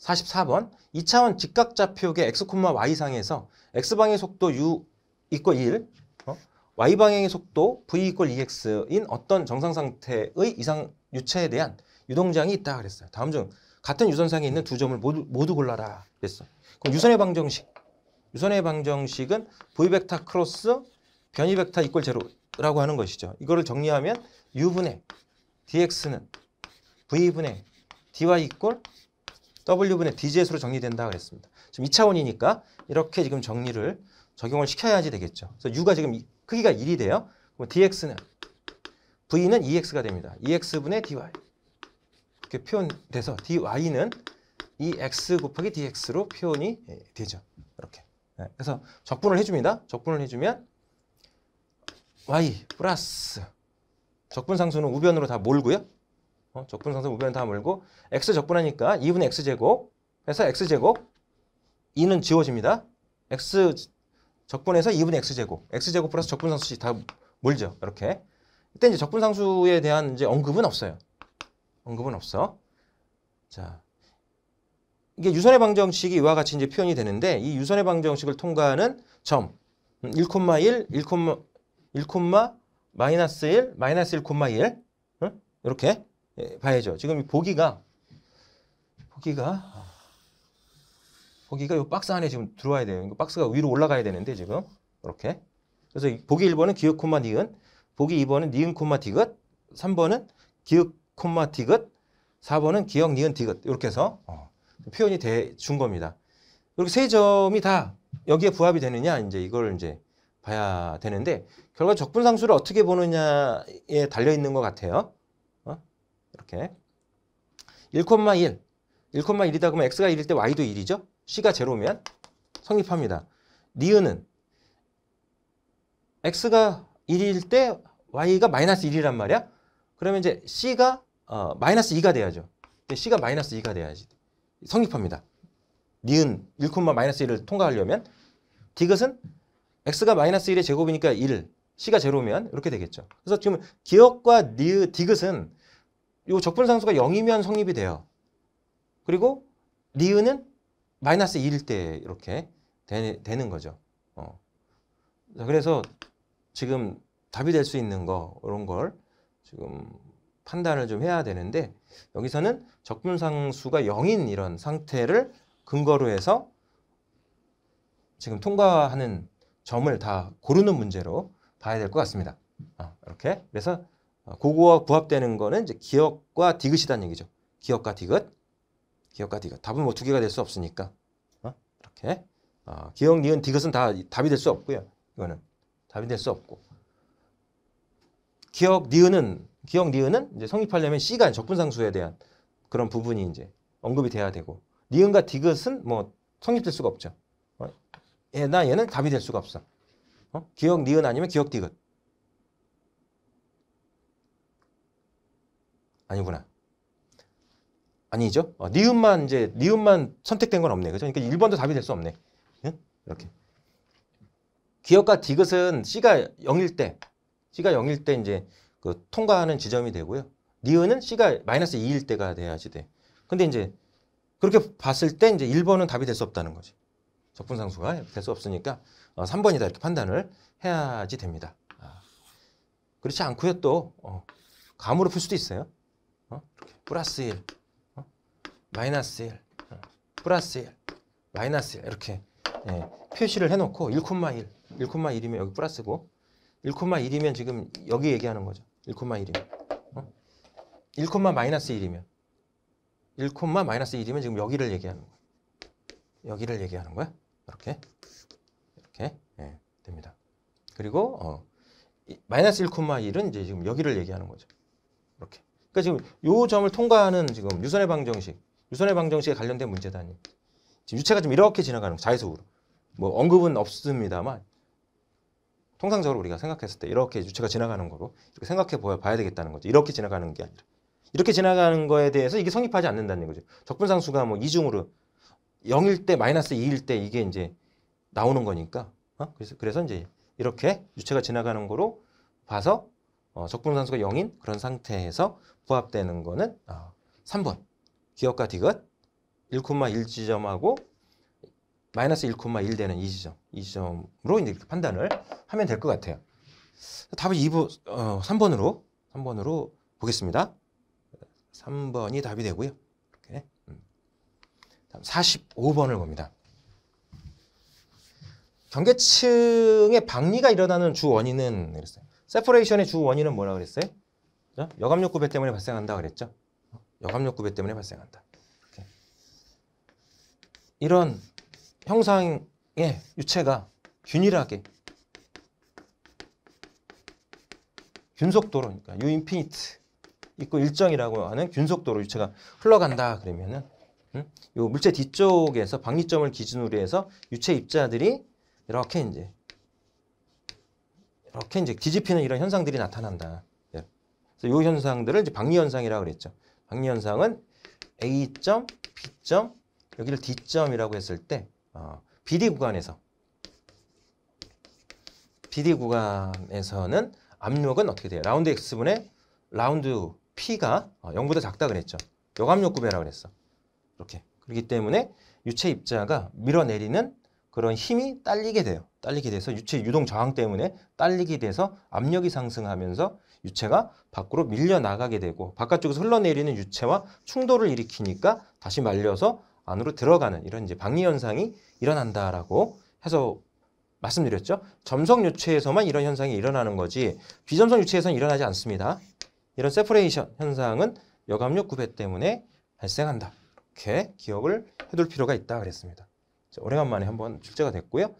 44번 2차원 직각좌표계 x, y상에서 x 방의 속도 u 이꼴1 어? y방향의 속도 v 이퀄 e x 인 어떤 정상상태의 이상 유체에 대한 유동장이 있다 그랬어요. 다음 중 같은 유선상에 있는 두 점을 모두, 모두 골라라 그랬어. 그럼 유선의 방정식 유선의 방정식은 v 벡터 크로스 변이 벡터 이꼴 제로라고 하는 것이죠. 이거를 정리하면 u분의 dx는 v분의 dy 이꼴 W분의 DGS로 정리된다 그랬습니다. 지금 2차원이니까 이렇게 지금 정리를 적용을 시켜야지 되겠죠. 그래서 U가 지금 크기가 1이 돼요. 그럼 DX는 V는 EX가 됩니다. EX분의 DY 이렇게 표현돼서 DY는 EX 곱하기 DX로 표현이 예, 되죠. 이렇게. 예, 그래서 적분을 해줍니다. 적분을 해주면 Y 플러스 적분상수는 우변으로 다 몰고요. 어? 적분 상수 무변 다 물고 x 적분하니까 2분의 x 제곱 해서 x 제곱 2는 지워집니다. x 적분해서 2분의 x 제곱 x 제곱 플러스 적분 상수씩 다 물죠. 이렇게 이때 이제 적분 상수에 대한 이제 언급은 없어요. 언급은 없어. 자. 이게 유선의 방정식이 이와 같이 이제 표현이 되는데 이 유선의 방정식을 통과하는 점 1,1, 1, 1, 마이너스 1, 마이너스 1,1 응? 이렇게 예, 봐야죠. 지금 보기가 보기가 보기가 이 박스 안에 지금 들어와야 돼요. 이 박스가 위로 올라가야 되는데 지금 이렇게. 그래서 보기 1번은 기역 콤마 니은, 보기 2번은 니은 콤마 디귿, 3번은 기역 콤마 디귿, 4번은 기역 니은 디귿 이렇게 해서 어, 표현이 돼 준 겁니다. 이렇게 세 점이 다 여기에 부합이 되느냐 이제 이걸 이제 봐야 되는데 결과 적분상수를 어떻게 보느냐에 달려 있는 것 같아요. 이렇게 1,1 1,1이다 그러면 x가 1일 때 y도 1이죠. c가 0로면 성립합니다. 니은은 x가 1일 때 y가 마이너스 1이란 말이야. 그러면 이제 c가 어, 마이너스 2가 돼야죠. c가 마이너스 2가 돼야지. 성립합니다. 니은 1, 마이너스 1을 통과하려면 디귿은 x가 마이너스 1의 제곱이니까 1, c가 0로면 이렇게 되겠죠. 그래서 지금 기억과 니은 디귿은 이 적분상수가 0이면 성립이 돼요. 그리고 리은은 마이너스 1일 때 이렇게 되, 는 거죠. 어. 그래서 지금 답이 될 수 있는 거 이런 걸 지금 판단을 좀 해야 되는데 여기서는 적분상수가 0인 이런 상태를 근거로 해서 지금 통과하는 점을 다 고르는 문제로 봐야 될 것 같습니다. 어, 이렇게 그래서 고거와 어, 부합되는 거는 이제 기억과 디귿이란 얘기죠. 기억과 디귿. 기억과 디귿. 답은 뭐 두 개가 될 수 없으니까. 어? 이렇게. 어, 기억, 니은, 디귿은 다 답이 될 수 없고요. 이거는 답이 될 수 없고. 기억, 니은은 기억, 니은은 이제 성립하려면 시간, 적분상수에 대한 그런 부분이 이제 언급이 돼야 되고 니은과 디귿은 뭐 성립될 수가 없죠. 어? 얘나 얘는 답이 될 수가 없어. 어? 기억, 니은 아니면 기억, 디귿. 아니구나. 아니죠? 어, 니은만 이제 니은만 선택된 건 없네. 그죠? 그러니까 1번도 답이 될 수 없네. 응? 이렇게. 기억과 디귿은 C가 0일 때 C가 0일 때 이제 그 통과하는 지점이 되고요. 니은은 C가 마이너스 2일 때가 돼야지 돼. 근데 이제 그렇게 봤을 때 이제 1번은 답이 될 수 없다는 거지. 적분상수가 될 수 없으니까 어, 3번이다 이렇게 판단을 해야지 됩니다. 아. 그렇지 않고요 또 어, 감으로 풀 수도 있어요. 어? 플러스 1, 어? 마이너스 1, 어? 플러스 1, 마이너스 1 이렇게 예, 표시를 해놓고 1,1, 1,1이면 여기 플러스고 1,1이면 지금 여기 얘기하는 거죠. 1,1이면 어? 1, 마이너스 1이면 1, 마이너스 1이면 지금 여기를 얘기하는 거예요 여기를 얘기하는 거야. 이렇게 이렇게 예, 됩니다. 그리고 어, 마이너스 1,1은 이제 지금 여기를 얘기하는 거죠. 이렇게 그러니까 지금 요 점을 통과하는 지금 유선의 방정식, 유선의 방정식에 관련된 문제다니. 지금 유체가 지금 이렇게 지나가는 거, 자의적으로. 뭐 언급은 없습니다만 통상적으로 우리가 생각했을 때 이렇게 유체가 지나가는 거로 이렇게 생각해 봐야 되겠다는 거죠. 이렇게 지나가는 게 아니라. 이렇게 지나가는 거에 대해서 이게 성립하지 않는다는 거죠. 적분상수가 뭐 이중으로 0일 때 마이너스 2일 때 이게 이제 나오는 거니까. 어? 그래서 그래서 이제 이렇게 유체가 지나가는 거로 봐서 어, 적분산수가 0인 그런 상태에서 부합되는 거는 어, 아, 3번 기억과 디귿 1,1지점하고 마이너스 1,1 되는 2지점 2지점으로 이제 이렇게 판단을 하면 될 것 같아요. 답을 2번, 어, 3번으로 3번으로 보겠습니다. 3번이 답이 되고요. 이렇게 음. 다음 45번을 봅니다. 경계층의 박리가 일어나는 주 원인은 이랬어요 세퍼레이션의 주 원인은 뭐라 그랬어요? 여감력 구배 때문에 발생한다 그랬죠? 여감력 구배 때문에 발생한다. 이렇게. 이런 형상의 유체가 균일하게 균속도로 그러니까 U 인피니트 있고 일정이라고 하는 균속도로 유체가 흘러간다 그러면은 음? 요 물체 뒤쪽에서 박리점을 기준으로 해서 유체 입자들이 이렇게 이제 이렇게 이제 뒤집히는 이런 현상들이 나타난다. 예. 그래서 이 현상들을 이제 방리 현상이라고 그랬죠. 방리 현상은 A 점, B 점, 여기를 D 점이라고 했을 때 어, BD 구간에서 BD 구간에서는 압력은 어떻게 돼요? 라운드 x분의 라운드 p가 0보다 어, 작다 그랬죠. 역압력 구배라고 그랬어. 이렇게. 그렇기 때문에 유체 입자가 밀어내리는 그런 힘이 딸리게 돼요. 딸리게 돼서 유체 유동 저항 때문에 딸리게 돼서 압력이 상승하면서 유체가 밖으로 밀려나가게 되고 바깥쪽에서 흘러내리는 유체와 충돌을 일으키니까 다시 말려서 안으로 들어가는 이런 이제 방리 현상이 일어난다라고 해서 말씀드렸죠. 점성 유체에서만 이런 현상이 일어나는 거지 비점성 유체에서는 일어나지 않습니다. 이런 세퍼레이션 현상은 여감력 구배 때문에 발생한다. 이렇게 기억을 해둘 필요가 있다 그랬습니다. 오래간만에 한번 출제가 됐고요.